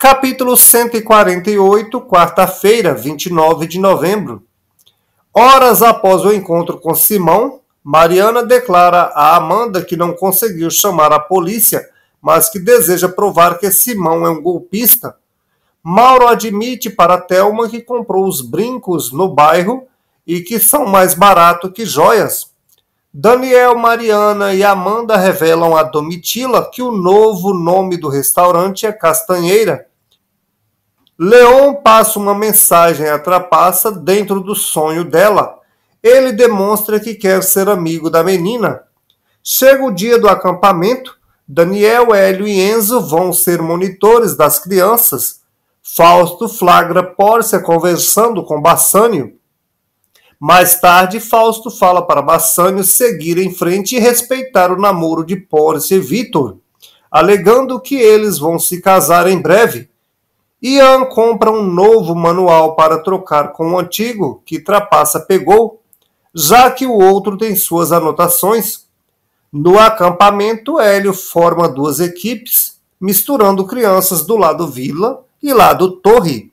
Capítulo 148, quarta-feira, 29 de novembro. Horas após o encontro com Simão, Mariana declara a Amanda que não conseguiu chamar a polícia, mas que deseja provar que Simão é um golpista. Mauro admite para Thelma que comprou os brincos no bairro e que são mais barato que joias. Daniel, Mariana e Amanda revelam a Domitila que o novo nome do restaurante é Castanheira Leon passa uma mensagem à trapaça dentro do sonho dela. Ele demonstra que quer ser amigo da menina. Chega o dia do acampamento. Daniel, Hélio e Enzo vão ser monitores das crianças. Fausto flagra Pórcia conversando com Bassânio. Mais tarde, Fausto fala para Bassânio seguir em frente e respeitar o namoro de Pórcia e Vitor, alegando que eles vão se casar em breve. Ian compra um novo manual para trocar com o antigo que Trapaça pegou, já que o outro tem suas anotações. No acampamento, Hélio forma duas equipes, misturando crianças do lado Vila e lado Torre,